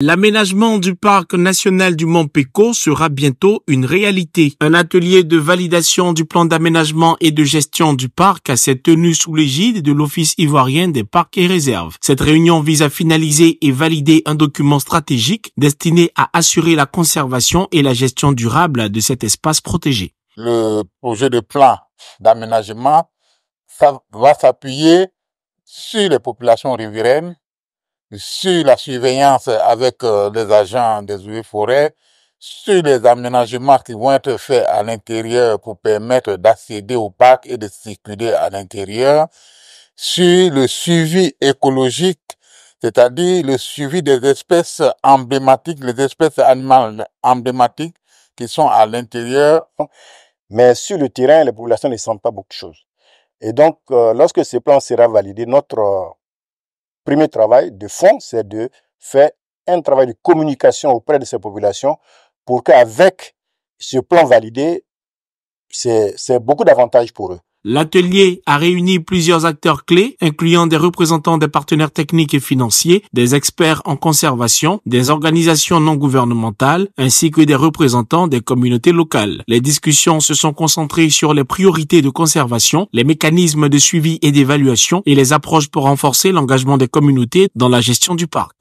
L'aménagement du parc national du Mont Péco sera bientôt une réalité. Un atelier de validation du plan d'aménagement et de gestion du parc a s'est tenu sous l'égide de l'Office ivoirien des parcs et réserves. Cette réunion vise à finaliser et valider un document stratégique destiné à assurer la conservation et la gestion durable de cet espace protégé. Le projet de plan d'aménagement va s'appuyer sur les populations riveraines sur la surveillance avec euh, les agents des eaux forêts, sur les aménagements qui vont être faits à l'intérieur pour permettre d'accéder au parc et de circuler à l'intérieur, sur le suivi écologique, c'est-à-dire le suivi des espèces emblématiques, les espèces animales emblématiques qui sont à l'intérieur. Mais sur le terrain, les populations ne sentent pas beaucoup de choses. Et donc, euh, lorsque ce plan sera validé, notre euh, premier travail de fond, c'est de faire un travail de communication auprès de ces populations pour qu'avec ce plan validé, c'est beaucoup d'avantages pour eux. L'atelier a réuni plusieurs acteurs clés, incluant des représentants des partenaires techniques et financiers, des experts en conservation, des organisations non gouvernementales, ainsi que des représentants des communautés locales. Les discussions se sont concentrées sur les priorités de conservation, les mécanismes de suivi et d'évaluation et les approches pour renforcer l'engagement des communautés dans la gestion du parc.